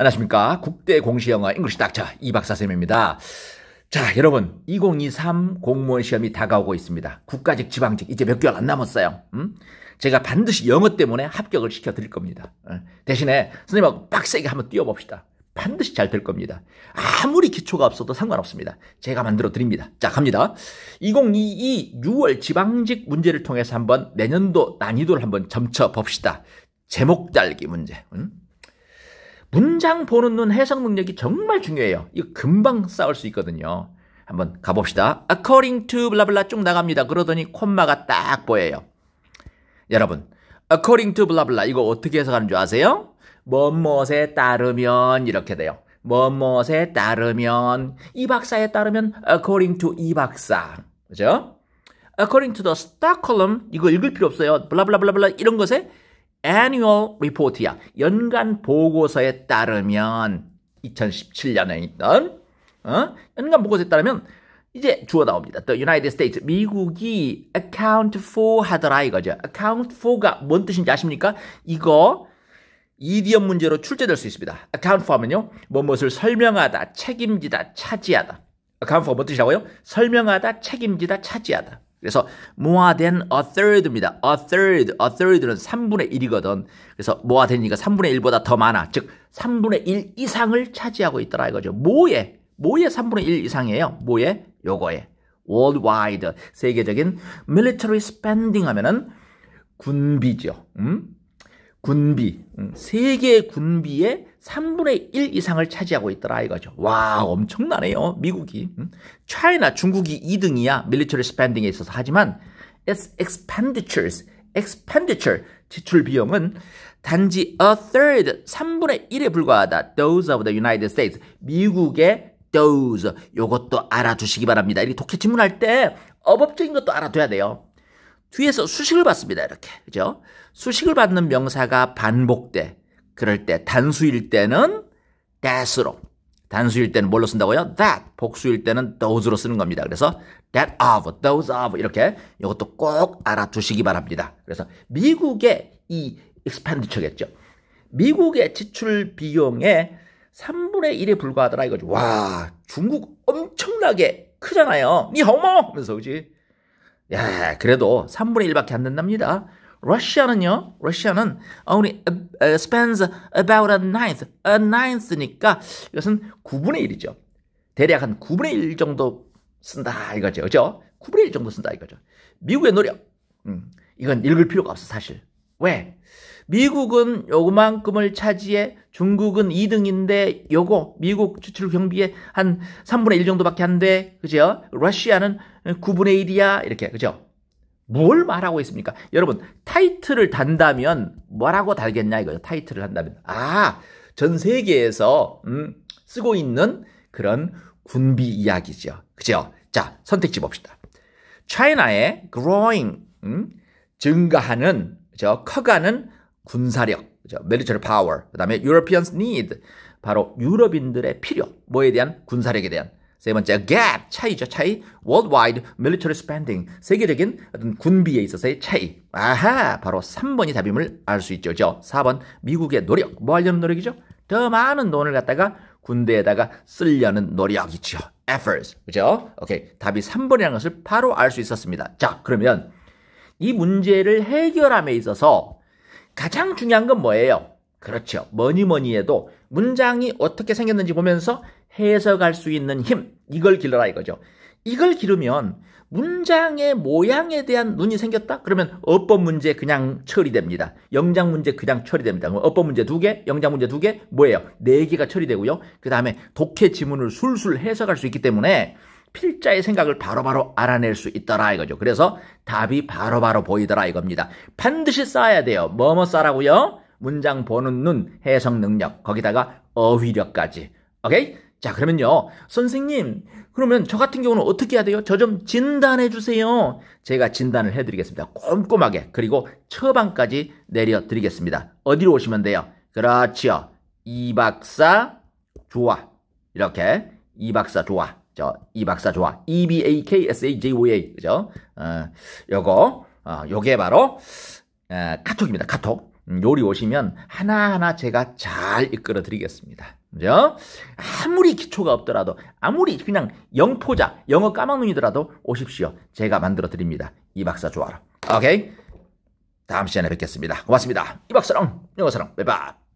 안녕하십니까. 국대 공시영어 잉글리시 닥쳐 이박사쌤입니다. 자, 여러분. 2023 공무원 시험이 다가오고 있습니다. 국가직, 지방직 이제 몇 개월 안 남았어요. 음? 제가 반드시 영어 때문에 합격을 시켜드릴 겁니다. 어? 대신에 선생님하고 빡세게 한번 뛰어봅시다. 반드시 잘 될 겁니다. 아무리 기초가 없어도 상관없습니다. 제가 만들어 드립니다. 자, 갑니다. 2022 6월 지방직 문제를 통해서 한번 내년도 난이도를 한번 점쳐 봅시다. 제목 달기 문제. 음? 문장 보는 눈 해석 능력이 정말 중요해요. 이거 금방 싸울 수 있거든요. 한번 가봅시다. According to 블라블라 쭉 나갑니다. 그러더니 콤마가 딱 보여요. 여러분, according to 블라블라 이거 어떻게 해석하는 줄 아세요? 뭐뭐에 따르면 이렇게 돼요. 뭐뭐에 따르면 이 박사에 따르면 according to 이 박사. 그죠? according to the stock column 이거 읽을 필요 없어요. 블라블라블라블라 이런 것에 annual report야. 연간 보고서에 따르면 2017년에 있던 어? 연간 보고서에 따르면 이제 주어 나옵니다. The United States 미국이 account for 하더라 이거죠. account for가 뭔 뜻인지 아십니까? 이거 이디엄 문제로 출제될 수 있습니다. account for면요. 하 뭐뭇을 설명하다, 책임지다, 차지하다. account for 뭔 뭐 뜻이라고요? 설명하다, 책임지다, 차지하다. 그래서 more than a third입니다. a third, a third는 3분의 1이거든. 그래서 more than이니까 3분의 1보다 더 많아. 즉 3분의 1 이상을 차지하고 있더라 이거죠. 뭐에? 뭐에 3분의 1 이상이에요? 뭐에? 요거에. worldwide, 세계적인 military spending 하면은 군비죠. 음? 군비, 음. 세계 군비의 3분의 1 이상을 차지하고 있더라 이거죠. 와, 엄청나네요. 미국이. 음. 차이나 중국이 2등이야. 밀리터리 스펜딩에 있어서. 하지만 its expenditures, expenditure, 지출 비용은 단지 a third, 3분의 1에 불과하다. those of the United States, 미국의 those, 요것도 알아두시기 바랍니다. 이렇게 독해 질문할때 어법적인 것도 알아둬야 돼요. 뒤에서 수식을 받습니다. 이렇게. 그죠? 수식을 받는 명사가 반복돼. 그럴 때 단수일 때는 that으로. 단수일 때는 뭘로 쓴다고요? that. 복수일 때는 those로 쓰는 겁니다. 그래서 that of, those of 이렇게 이것도 꼭 알아두시기 바랍니다. 그래서 미국의 이 expenditure겠죠. 미국의 지출 비용의 3분의 1에 불과하더라 이거죠. 와, 중국 엄청나게 크잖아요. 니 허머! 마 하면서 그지? 야, 그래도 3분의 1밖에 안 된답니다. 러시아는요, 러시아는 only uh, spends about a ninth, a ninth니까 이것은 9분의 1이죠. 대략 한 9분의 1 정도 쓴다 이거죠. 그죠? 9분의 1 정도 쓴다 이거죠. 미국의 노력. 음, 이건 읽을 필요가 없어, 사실. 왜? 미국은 요만큼을 차지해 중국은 2등인데 요거 미국 추출 경비의 한 3분의 1 정도밖에 안 돼. 그죠? 러시아는 9분의 1이야. 이렇게. 그죠? 뭘 말하고 있습니까? 여러분, 타이틀을 단다면 뭐라고 달겠냐 이거죠. 타이틀을 한다면. 아, 전 세계에서 음, 쓰고 있는 그런 군비 이야기죠. 그죠? 자, 선택지 봅시다. 차이나의 growing 음, 증가하는 그죠? 커가는 군사력, 그죠? military power. 그다음에 Europeans need 바로 유럽인들의 필요 뭐에 대한 군사력에 대한 세 번째 gap 차이죠 차이 worldwide military spending 세계적인 어떤 군비에 있어서의 차이 아하 바로 3번이 답임을 알 수 있죠 저 4번 미국의 노력 뭐 하려는 노력이죠 더 많은 돈을 갖다가 군대에다가 쓰려는 노력이죠 efforts 그죠 오케이 답이 3번이라는 것을 바로 알 수 있었습니다 자 그러면 이 문제를 해결함에 있어서 가장 중요한 건 뭐예요 그렇죠 뭐니 뭐니 해도 문장이 어떻게 생겼는지 보면서 해석할 수 있는 힘, 이걸 길러라 이거죠. 이걸 기르면 문장의 모양에 대한 눈이 생겼다? 그러면 어법 문제 그냥 처리됩니다. 영장 문제 그냥 처리됩니다. 뭐 어법 문제 두 개, 영장 문제 두 개, 뭐예요? 네 개가 처리되고요. 그 다음에 독해 지문을 술술 해석할 수 있기 때문에 필자의 생각을 바로바로 바로 알아낼 수 있더라 이거죠. 그래서 답이 바로바로 바로 보이더라 이겁니다. 반드시 쌓아야 돼요. 뭐뭐 쌓라고요? 문장 보는 눈, 해석 능력, 거기다가 어휘력까지. 오케이? 자, 그러면요. 선생님, 그러면 저 같은 경우는 어떻게 해야 돼요? 저 좀 진단해 주세요. 제가 진단을 해 드리겠습니다. 꼼꼼하게. 그리고 처방까지 내려 드리겠습니다. 어디로 오시면 돼요? 그렇지요. 이 박사 좋아. 이렇게 이 박사 좋아. 저이 박사 좋아. E B A K S A J O A. 그죠? 어, 요거 어, 요게 바로 어, 카톡입니다. 카톡. 음, 요리 오시면 하나하나 제가 잘 이끌어 드리겠습니다. 그죠? 아무리 기초가 없더라도, 아무리 그냥 영포자, 영어 까막눈이더라도 오십시오. 제가 만들어 드립니다. 이 박사 좋아라. 오케이? 다음 시간에 뵙겠습니다. 고맙습니다. 이 박사랑, 영어사랑, 바이바이.